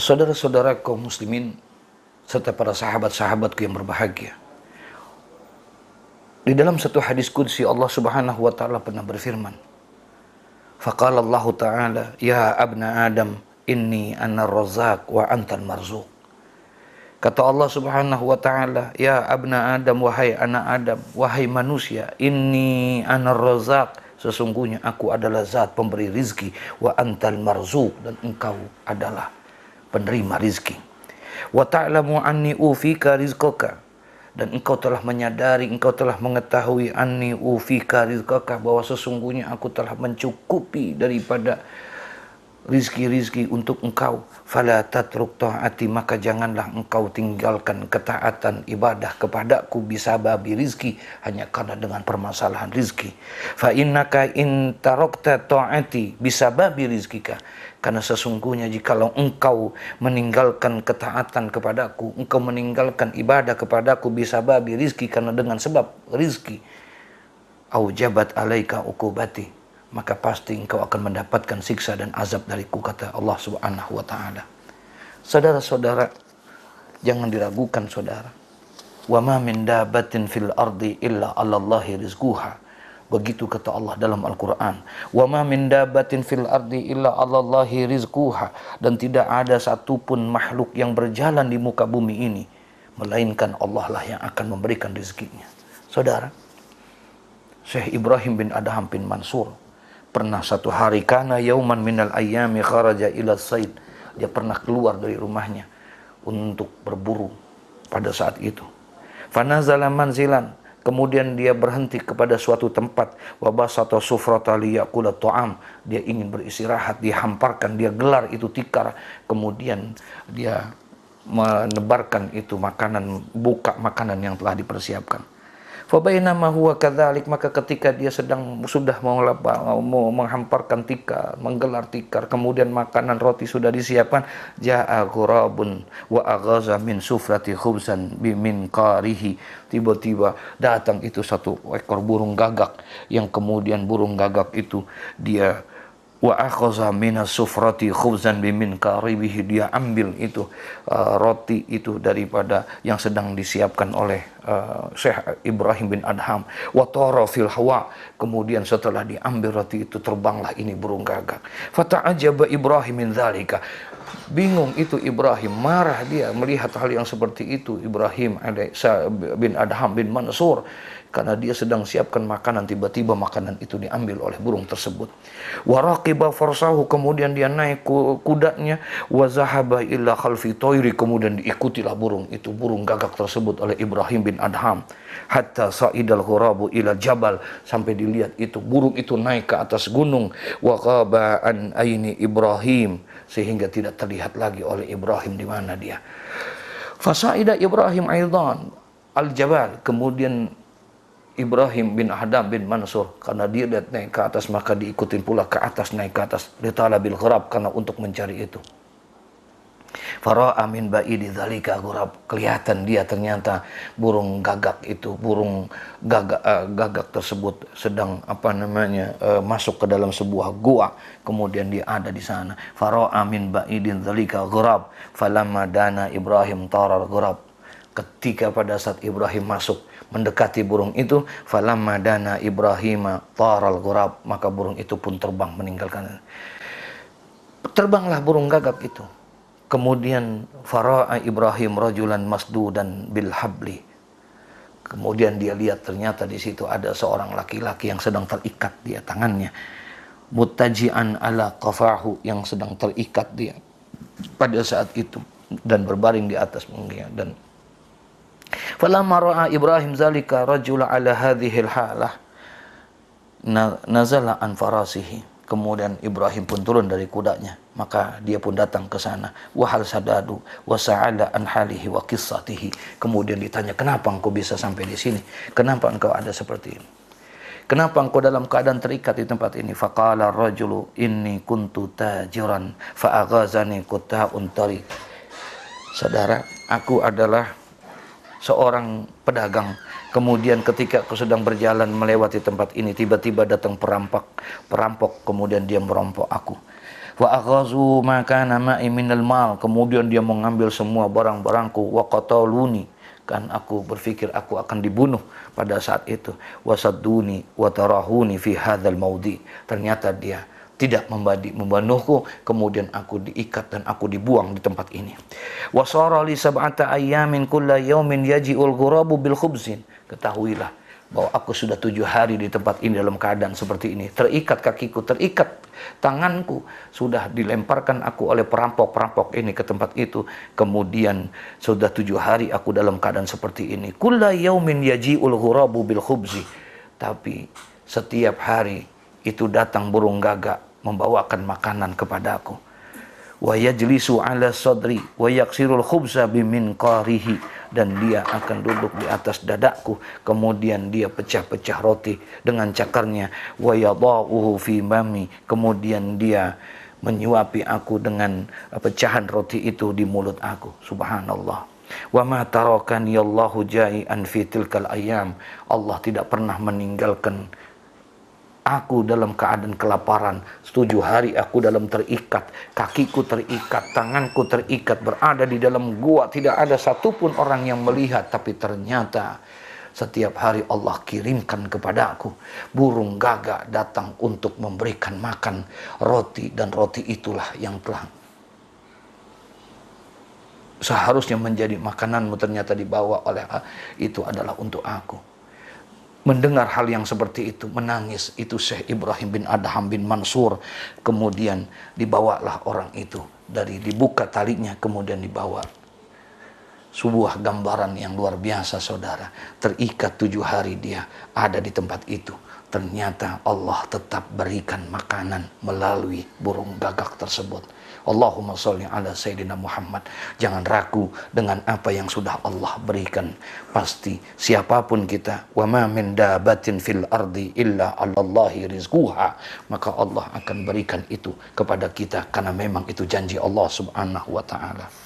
saudara-saudara kaum muslimin serta para sahabat-sahabatku yang berbahagia. Di dalam satu hadis kudsi Allah Subhanahu wa taala pernah berfirman, Faqala Allah Ta'ala, Ya abna Adam, inni anna razak wa antal marzuq. Kata Allah Subhanahu wa taala, "Ya abna Adam, wahai anak Adam, wahai manusia, inni ana razak Sesungguhnya aku adalah zat pemberi rizki wa antal marzuq dan engkau adalah penerima rizki. Wa ta'lamu anni ufika rizqaka dan engkau telah menyadari engkau telah mengetahui anni ufika rizqaka bahwa sesungguhnya aku telah mencukupi daripada rizki-rizki untuk engkau. Fala tatruk ta'ati maka janganlah engkau tinggalkan ketaatan ibadah kepadaku bisa babi rizki hanya karena dengan permasalahan rizki. Fa innaka in tarokta ta'ati bisa babi rizkika. Karena sesungguhnya jikalau engkau meninggalkan ketaatan kepadaku, engkau meninggalkan ibadah kepadaku bisa babi rizki karena dengan sebab rizki. au jabat alaika ukubati maka pasti engkau akan mendapatkan siksa dan azab dariku kata Allah Subhanahu wa taala. Saudara-saudara, jangan diragukan saudara. Wa ma min dabatin fil ardi illa 'ala Allahi rizquha. Begitu kata Allah dalam Al-Qur'an. Wa ma min dabatin fil ardi illa 'ala Allahi rizquha. Dan tidak ada satupun makhluk yang berjalan di muka bumi ini melainkan Allah lah yang akan memberikan rezekinya. Saudara, Syekh Ibrahim bin Adham bin Mansur Pernah satu hari karena yauman minal ayami kharaja ila said. Dia pernah keluar dari rumahnya untuk berburu pada saat itu. Fanazala manzilan. Kemudian dia berhenti kepada suatu tempat. Wabasata sufrata liyakula to'am. Dia ingin beristirahat, dia hamparkan, dia gelar itu tikar. Kemudian dia menebarkan itu makanan, buka makanan yang telah dipersiapkan. Fabainama huwa kadzalik maka ketika dia sedang sudah mau mau menghamparkan tikar, menggelar tikar, kemudian makanan roti sudah disiapkan, jaa ghurabun wa aghaza min sufrati khubzan min qarihi. Tiba-tiba datang itu satu ekor burung gagak yang kemudian burung gagak itu dia wa akhadha minas sufrati khubzan bimin karibihi dia ambil itu uh, roti itu daripada yang sedang disiapkan oleh uh, Syekh Ibrahim bin Adham wa tara fil hawa kemudian setelah diambil roti itu terbanglah ini burung gagak fata'ajaba Ibrahim min dzalika bingung itu Ibrahim marah dia melihat hal yang seperti itu Ibrahim bin Adham bin Mansur karena dia sedang siapkan makanan tiba-tiba makanan itu diambil oleh burung tersebut waraqiba farsahu kemudian dia naik kudanya wa zahaba ila khalfi toiri kemudian diikutilah burung itu burung gagak tersebut oleh Ibrahim bin Adham hatta sa'idal ghurabu ila jabal sampai dilihat itu burung itu naik ke atas gunung wa qaba an aini Ibrahim sehingga tidak terlihat lagi oleh Ibrahim di mana dia fasaida Ibrahim aidan al jabal kemudian Ibrahim bin Adam bin Mansur karena dia lihat naik ke atas maka diikutin pula ke atas naik ke atas ditala bil gharab karena untuk mencari itu Farah amin ba'idi dzalika gharab kelihatan dia ternyata burung gagak itu burung gagak uh, gagak tersebut sedang apa namanya uh, masuk ke dalam sebuah gua kemudian dia ada di sana Farah amin baidi dzalika gharab falamma dana Ibrahim tarar gharab ketika pada saat Ibrahim masuk mendekati burung itu falamma dana Ibrahim taral ghurab maka burung itu pun terbang meninggalkan terbanglah burung gagak itu kemudian fara'a Ibrahim rajulan dan bil habli kemudian dia lihat ternyata di situ ada seorang laki-laki yang sedang terikat dia tangannya mutajian ala qafahu yang sedang terikat dia pada saat itu dan berbaring di atas mungkin dan Falamma ra'a Ibrahim zalika rajula ala hadhil halah nazala an farasihi. Kemudian Ibrahim pun turun dari kudanya, maka dia pun datang ke sana. Wahal sadadu wa sa'ala an halihi wa qissatihi. Kemudian ditanya, "Kenapa engkau bisa sampai di sini? Kenapa engkau ada seperti ini?" Kenapa engkau dalam keadaan terikat di tempat ini? Faqala rajulu inni kuntu tajiran fa'aghazani quta'un tariq. Saudara, aku adalah seorang pedagang. Kemudian ketika aku sedang berjalan melewati tempat ini, tiba-tiba datang perampok. Perampok kemudian dia merompok aku. Wa akhazu maka nama iminal mal. Kemudian dia mengambil semua barang-barangku. Wa qataluni. Kan aku berpikir aku akan dibunuh pada saat itu. Wasaduni wa tarahuni fi hadzal maudi. Ternyata dia tidak membadi kemudian aku diikat dan aku dibuang di tempat ini wasara ketahuilah bahwa aku sudah tujuh hari di tempat ini dalam keadaan seperti ini. Terikat kakiku, terikat tanganku. Sudah dilemparkan aku oleh perampok-perampok ini ke tempat itu. Kemudian sudah tujuh hari aku dalam keadaan seperti ini. Kulla yaumin yaji'ul ghurabu bil khubzi. Tapi setiap hari itu datang burung gagak membawakan makanan kepadaku wa yajlisu ala sadri wa yaksirul khubza biminqarihi dan dia akan duduk di atas dadaku kemudian dia pecah-pecah roti dengan cakarnya wa yadauhu fi mami kemudian dia menyuapi aku dengan pecahan roti itu di mulut aku subhanallah wa ma tarakani Allahu jai'an fi tilkal ayam Allah tidak pernah meninggalkan Aku dalam keadaan kelaparan, setuju hari aku dalam terikat, kakiku terikat, tanganku terikat, berada di dalam gua, tidak ada satupun orang yang melihat, tapi ternyata setiap hari Allah kirimkan kepada aku burung gagak datang untuk memberikan makan roti dan roti itulah yang telah seharusnya menjadi makananmu ternyata dibawa oleh itu adalah untuk aku mendengar hal yang seperti itu menangis itu Syekh Ibrahim bin Adham bin Mansur kemudian dibawalah orang itu dari dibuka talinya kemudian dibawa sebuah gambaran yang luar biasa saudara terikat tujuh hari dia ada di tempat itu ternyata Allah tetap berikan makanan melalui burung gagak tersebut Allahumma sholli ala sayyidina Muhammad. Jangan ragu dengan apa yang sudah Allah berikan. Pasti siapapun kita wa ma min dabatin fil ardi illa allahi rizquha. Maka Allah akan berikan itu kepada kita karena memang itu janji Allah Subhanahu wa taala.